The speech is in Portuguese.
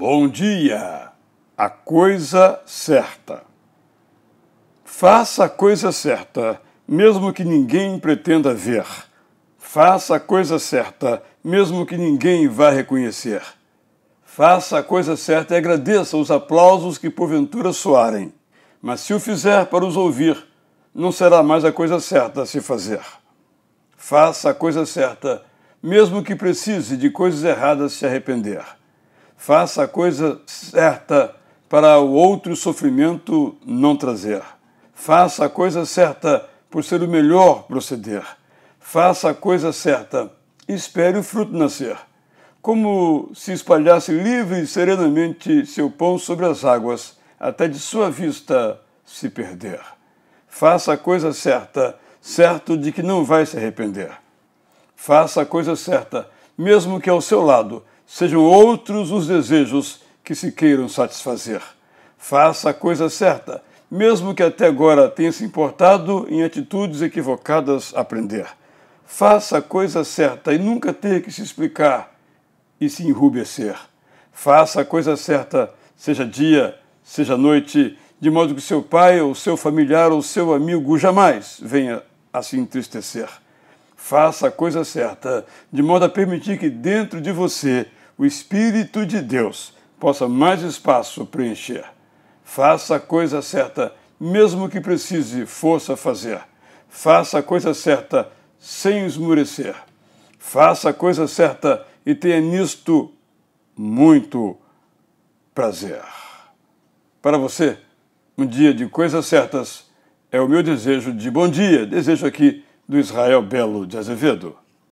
Bom dia! A coisa certa. Faça a coisa certa, mesmo que ninguém pretenda ver. Faça a coisa certa, mesmo que ninguém vá reconhecer. Faça a coisa certa e agradeça os aplausos que porventura soarem. Mas se o fizer para os ouvir, não será mais a coisa certa a se fazer. Faça a coisa certa, mesmo que precise de coisas erradas se arrepender faça a coisa certa para o outro sofrimento não trazer. Faça a coisa certa por ser o melhor proceder. Faça a coisa certa, espere o fruto nascer. Como se espalhasse livre e serenamente seu pão sobre as águas, até de sua vista se perder. Faça a coisa certa, certo de que não vai se arrepender. Faça a coisa certa, mesmo que ao seu lado sejam outros os desejos que se queiram satisfazer. Faça a coisa certa, mesmo que até agora tenha se importado em atitudes equivocadas a aprender. Faça a coisa certa e nunca ter que se explicar e se enrubescer. Faça a coisa certa, seja dia, seja noite, de modo que seu pai ou seu familiar ou seu amigo jamais venha a se entristecer. Faça a coisa certa, de modo a permitir que dentro de você o Espírito de Deus possa mais espaço preencher. Faça a coisa certa, mesmo que precise força fazer. Faça a coisa certa sem esmurecer. Faça a coisa certa e tenha nisto muito prazer. Para você, um dia de coisas certas é o meu desejo de bom dia. Desejo aqui do Israel Belo de Azevedo.